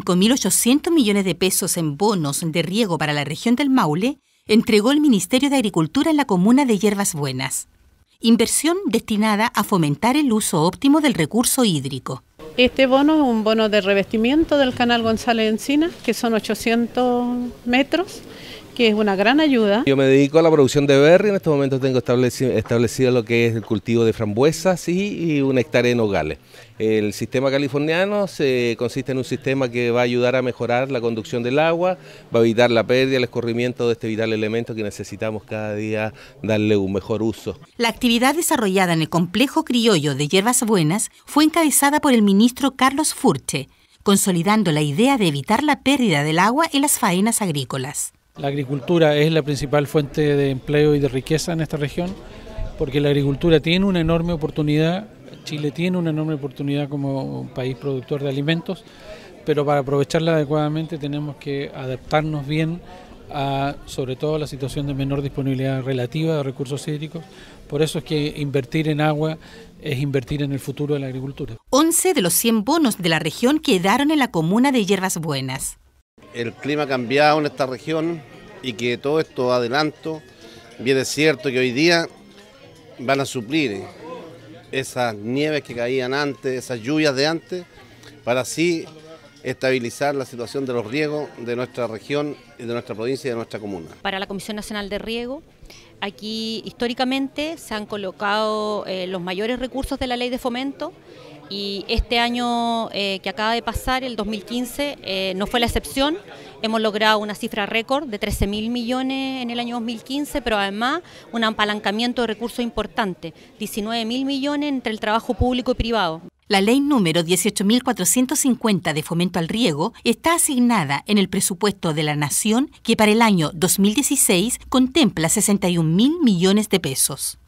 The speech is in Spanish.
5.800 millones de pesos en bonos de riego para la región del Maule entregó el Ministerio de Agricultura en la comuna de Hierbas Buenas. Inversión destinada a fomentar el uso óptimo del recurso hídrico. Este bono es un bono de revestimiento del canal González Encina, que son 800 metros, es una gran ayuda. Yo me dedico a la producción de berry, en estos momentos tengo establecido, lo que es el cultivo de frambuesas y, un hectárea de nogales. El sistema californiano se, consiste en un sistema que va a ayudar a mejorar la conducción del agua, va a evitar la pérdida, el escorrimiento de este vital elemento que necesitamos cada día darle un mejor uso. La actividad desarrollada en el complejo criollo de hierbas buenas fue encabezada por el ministro Carlos Furche, consolidando la idea de evitar la pérdida del agua en las faenas agrícolas. La agricultura es la principal fuente de empleo y de riqueza en esta región, porque la agricultura tiene una enorme oportunidad, Chile tiene una enorme oportunidad como un país productor de alimentos, pero para aprovecharla adecuadamente tenemos que adaptarnos bien a, sobre todo, la situación de menor disponibilidad relativa de recursos hídricos. Por eso es que invertir en agua es invertir en el futuro de la agricultura. 11 de los 100 bonos de la región quedaron en la comuna de Hierbas Buenas el clima ha cambiado en esta región y que todo esto adelanto, bien es cierto que hoy día van a suplir esas nieves que caían antes, esas lluvias de antes, para así estabilizar la situación de los riegos de nuestra región, de nuestra provincia y de nuestra comuna. Para la Comisión Nacional de Riego, aquí históricamente se han colocado eh, los mayores recursos de la ley de fomento y este año eh, que acaba de pasar, el 2015, eh, no fue la excepción. Hemos logrado una cifra récord de 13 mil millones en el año 2015, pero además un apalancamiento de recursos importante, 19 mil millones entre el trabajo público y privado. La ley número 18.450 de fomento al riego está asignada en el presupuesto de la Nación que para el año 2016 contempla 61.000 millones de pesos.